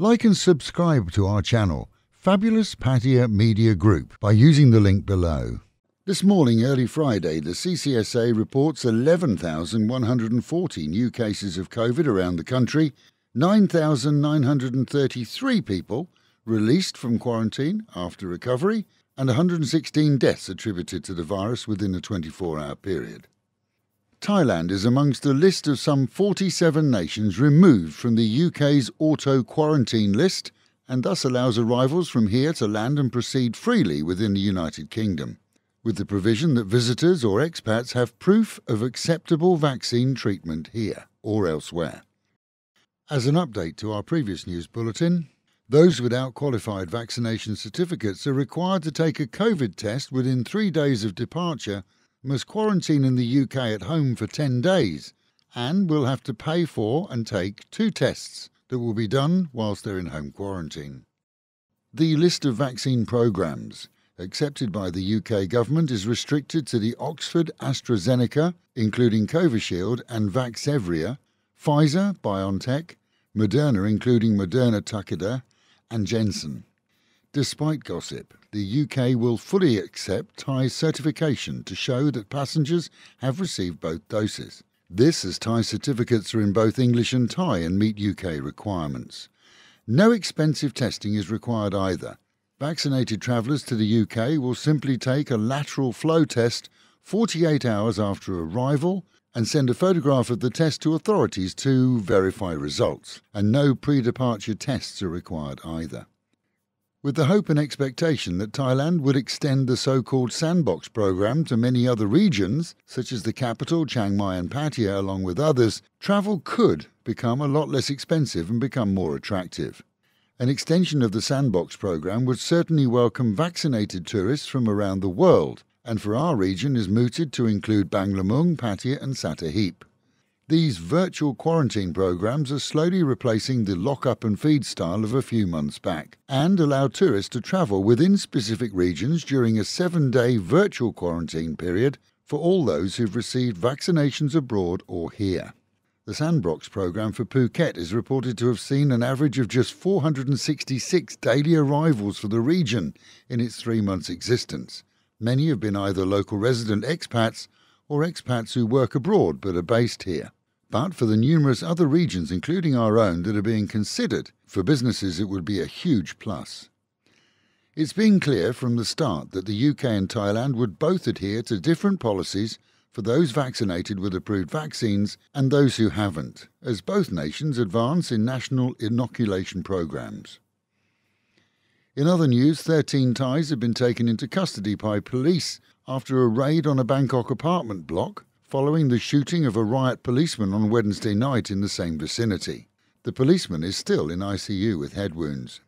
Like and subscribe to our channel, Fabulous Patia Media Group, by using the link below. This morning, early Friday, the CCSA reports 11,140 new cases of COVID around the country, 9,933 people released from quarantine after recovery, and 116 deaths attributed to the virus within a 24 hour period. Thailand is amongst a list of some 47 nations removed from the UK's auto quarantine list and thus allows arrivals from here to land and proceed freely within the United Kingdom, with the provision that visitors or expats have proof of acceptable vaccine treatment here or elsewhere. As an update to our previous news bulletin, those without qualified vaccination certificates are required to take a COVID test within three days of departure must quarantine in the UK at home for 10 days and will have to pay for and take two tests that will be done whilst they're in home quarantine. The list of vaccine programmes accepted by the UK government is restricted to the Oxford AstraZeneca, including Covishield and Vaxevria, Pfizer, BioNTech, Moderna, including Moderna Takeda, and Jensen. Despite gossip, the UK will fully accept Thai certification to show that passengers have received both doses. This as Thai certificates are in both English and Thai and meet UK requirements. No expensive testing is required either. Vaccinated travellers to the UK will simply take a lateral flow test 48 hours after arrival and send a photograph of the test to authorities to verify results, and no pre departure tests are required either with the hope and expectation that Thailand would extend the so called sandbox program to many other regions, such as the capital, Chiang Mai, and Pattaya, along with others, travel could become a lot less expensive and become more attractive. An extension of the sandbox program would certainly welcome vaccinated tourists from around the world, and for our region is mooted to include Banglamung, Pattaya, and Heap. These virtual quarantine programs are slowly replacing the lock up and feed style of a few months back and allow tourists to travel within specific regions during a seven day virtual quarantine period for all those who've received vaccinations abroad or here. The Sandbox program for Phuket is reported to have seen an average of just 466 daily arrivals for the region in its three months' existence. Many have been either local resident expats or expats who work abroad but are based here. But for the numerous other regions, including our own, that are being considered, for businesses it would be a huge plus. It's been clear from the start that the UK and Thailand would both adhere to different policies for those vaccinated with approved vaccines and those who haven't, as both nations advance in national inoculation programs. In other news, 13 Thais have been taken into custody by police after a raid on a Bangkok apartment block following the shooting of a riot policeman on Wednesday night in the same vicinity. The policeman is still in ICU with head wounds.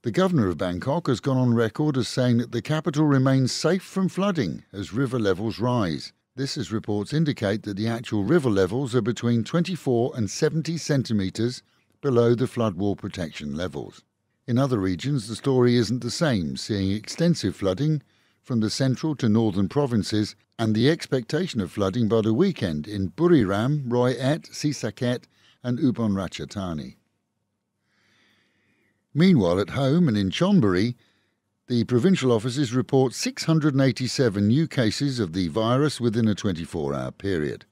The governor of Bangkok has gone on record as saying that the capital remains safe from flooding as river levels rise. This, as reports indicate, that the actual river levels are between 24 and 70 centimetres below the flood wall protection levels. In other regions, the story isn't the same, seeing extensive flooding from the central to northern provinces and the expectation of flooding by the weekend in Buriram, Roy Et, Sisaket, and Ubon Ratchatani. Meanwhile, at home and in Chonburi, the provincial offices report 687 new cases of the virus within a 24 hour period,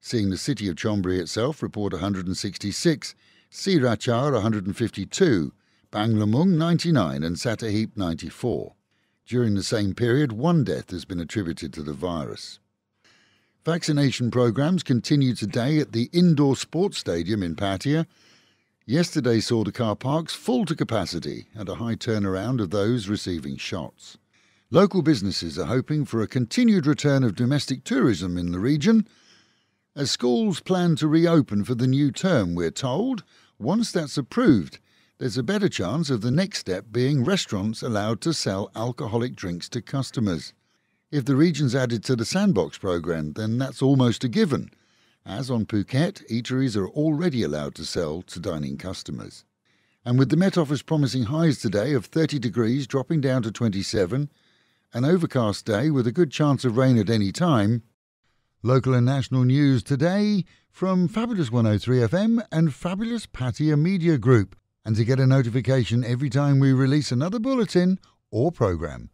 seeing the city of Chonburi itself report 166, Sirachar 152, Banglamung 99, and Sataheap 94. During the same period, one death has been attributed to the virus. Vaccination programs continue today at the indoor sports stadium in Patia. Yesterday saw the car parks full to capacity and a high turnaround of those receiving shots. Local businesses are hoping for a continued return of domestic tourism in the region. As schools plan to reopen for the new term, we're told, once that's approved, there's a better chance of the next step being restaurants allowed to sell alcoholic drinks to customers. If the region's added to the sandbox program, then that's almost a given. As on Phuket, eateries are already allowed to sell to dining customers. And with the Met Office promising highs today of 30 degrees dropping down to 27, an overcast day with a good chance of rain at any time, Local and national news today from Fabulous 103 FM and Fabulous Patia Media Group and to get a notification every time we release another bulletin or program.